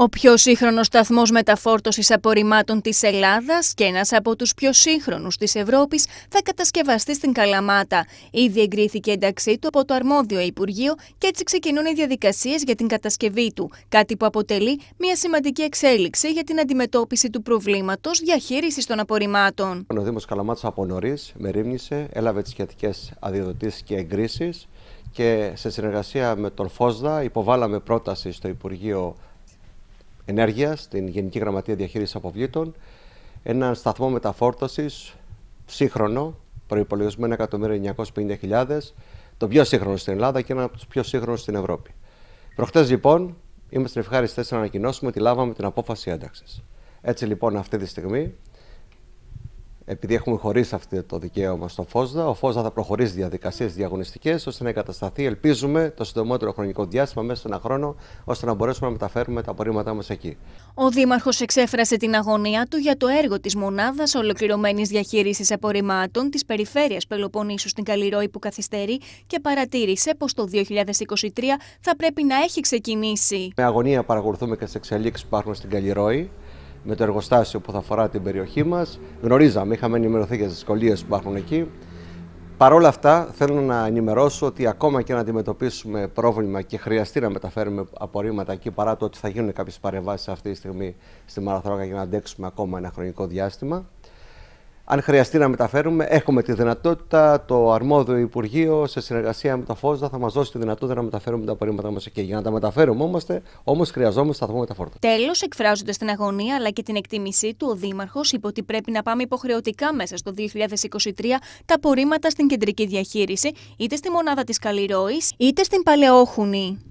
Ο πιο σύγχρονος σταθμός μεταφόρτωσης απορριμμάτων της Ελλάδας και ένας από τους πιο σύγχρονους της Ευρώπης θα κατασκευαστεί στην Καλαμάτα. Ήδη εγκρίθηκε ένταξή του από το αρμόδιο Υπουργείο και έτσι ξεκινούν οι διαδικασίες για την κατασκευή του. Κάτι που αποτελεί μια σημαντική εξέλιξη για την αντιμετώπιση του προβλήματος διαχείρισης των απορριμμάτων. Ο Δήμος Καλαμάτας από νωρίς μερίμνησε, έλαβε τις σχετικές αδειοδοτήσεις και εγκρίσεις και σε συνεργασία με τον ΦΟΣΔΑ υποβάλαμε πρόταση στο Υπουργείο Ενέργεια, στην Γενική Γραμματεία Διαχείρισης Αποβλήτων, έναν σταθμό μεταφόρτωσης σύγχρονο, προπολογισμένο 1.950.000, το πιο σύγχρονο στην Ελλάδα και ένα από τους πιο σύγχρονους στην Ευρώπη. Προχτές λοιπόν, είμαστε ευχάριστε να ανακοινώσουμε ότι λάβαμε την απόφαση ένταξης. Έτσι λοιπόν, αυτή τη στιγμή επειδή έχουμε χωρίσει αυτό το δικαίωμα στο ΦΟΣΔΑ, ο ΦΟΣΔΑ θα προχωρήσει διαδικασίες διαγωνιστικές ώστε να εγκατασταθεί, ελπίζουμε, το συντομότερο χρονικό διάστημα, μέσα σε ένα χρόνο, ώστε να μπορέσουμε να μεταφέρουμε τα απορρίμματά μας εκεί. Ο Δήμαρχος εξέφρασε την αγωνία του για το έργο της μονάδας ολοκληρωμένης διαχείρισης απορριμμάτων της περιφέρειας Πελοποννήσου στην Καλλιρόη που καθυστερεί και παρατήρησε πως το 2023 θα πρέπει να έχει ξεκινήσει. Με αγωνία παρακολουθούμε και τις εξελίξεις που υπάρχουν στην Καλλιρόη με το εργοστάσιο που θα αφορά την περιοχή μας. Γνωρίζαμε, είχαμε ενημερωθεί για τις δυσκολίες που υπάρχουν εκεί. Παρ' όλα αυτά, θέλω να ενημερώσω ότι ακόμα και να αντιμετωπίσουμε πρόβλημα και χρειαστεί να μεταφέρουμε απορρίμματα εκεί, παρά το ότι θα γίνουν κάποιες παρεμβάσεις αυτή τη στιγμή στη Μαραθρόκα για να αντέξουμε ακόμα ένα χρονικό διάστημα, αν χρειαστεί να μεταφέρουμε, έχουμε τη δυνατότητα. Το αρμόδιο Υπουργείο, σε συνεργασία με τα ΦΟΣΔΑ θα μας δώσει τη δυνατότητα να μεταφέρουμε τα απορρίμματα μας εκεί. Για να τα μεταφέρουμε όμως, χρειαζόμαστε σταθμό μεταφόρτων. Τέλος, εκφράζοντας την αγωνία αλλά και την εκτίμησή του, ο Δήμαρχος είπε ότι πρέπει να πάμε υποχρεωτικά μέσα στο 2023 τα απορρίμματα στην κεντρική διαχείριση, είτε στη μονάδα της Καλλιρόης, είτε στην Παλαιόχουνη.